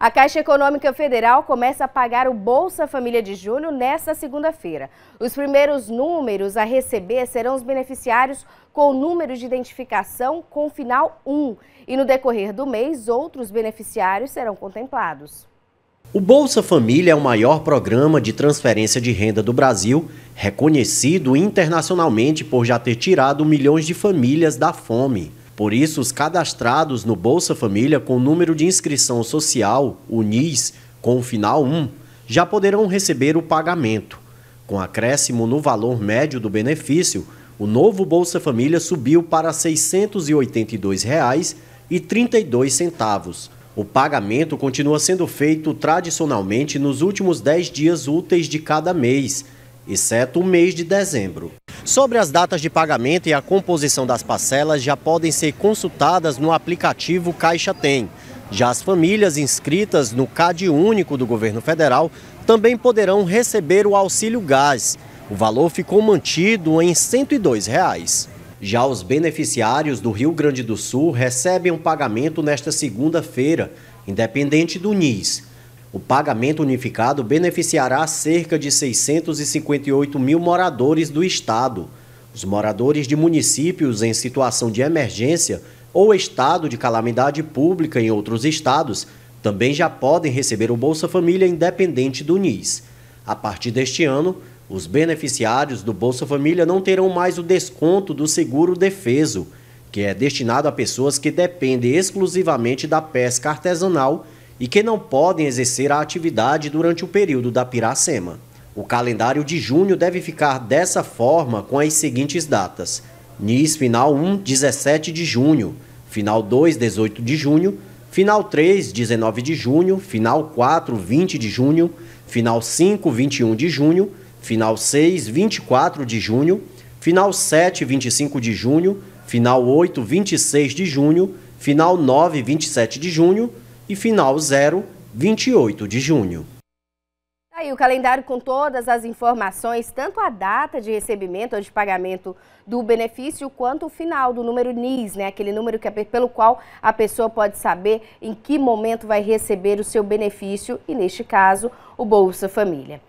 A Caixa Econômica Federal começa a pagar o Bolsa Família de Junho nesta segunda-feira. Os primeiros números a receber serão os beneficiários com o número de identificação com final 1 e no decorrer do mês outros beneficiários serão contemplados. O Bolsa Família é o maior programa de transferência de renda do Brasil, reconhecido internacionalmente por já ter tirado milhões de famílias da fome. Por isso, os cadastrados no Bolsa Família com número de inscrição social, o NIS, com o final 1, já poderão receber o pagamento. Com acréscimo no valor médio do benefício, o novo Bolsa Família subiu para R$ 682,32. O pagamento continua sendo feito tradicionalmente nos últimos 10 dias úteis de cada mês, exceto o mês de dezembro. Sobre as datas de pagamento e a composição das parcelas já podem ser consultadas no aplicativo Caixa Tem. Já as famílias inscritas no CAD único do governo federal também poderão receber o auxílio gás. O valor ficou mantido em R$ 102. Reais. Já os beneficiários do Rio Grande do Sul recebem um pagamento nesta segunda-feira, independente do NIS. O pagamento unificado beneficiará cerca de 658 mil moradores do estado. Os moradores de municípios em situação de emergência ou estado de calamidade pública em outros estados também já podem receber o Bolsa Família independente do NIS. A partir deste ano, os beneficiários do Bolsa Família não terão mais o desconto do seguro defeso, que é destinado a pessoas que dependem exclusivamente da pesca artesanal e que não podem exercer a atividade durante o período da Piracema. O calendário de junho deve ficar dessa forma com as seguintes datas: NIS final 1, 17 de junho, final 2, 18 de junho, final 3, 19 de junho, final 4, 20 de junho, final 5, 21 de junho, final 6, 24 de junho, final 7, 25 de junho, final 8, 26 de junho, final 9, 27 de junho e final 0, 28 de junho. Tá aí o calendário com todas as informações, tanto a data de recebimento ou de pagamento do benefício, quanto o final do número NIS, né? Aquele número que, é pelo qual a pessoa pode saber em que momento vai receber o seu benefício e, neste caso, o Bolsa Família.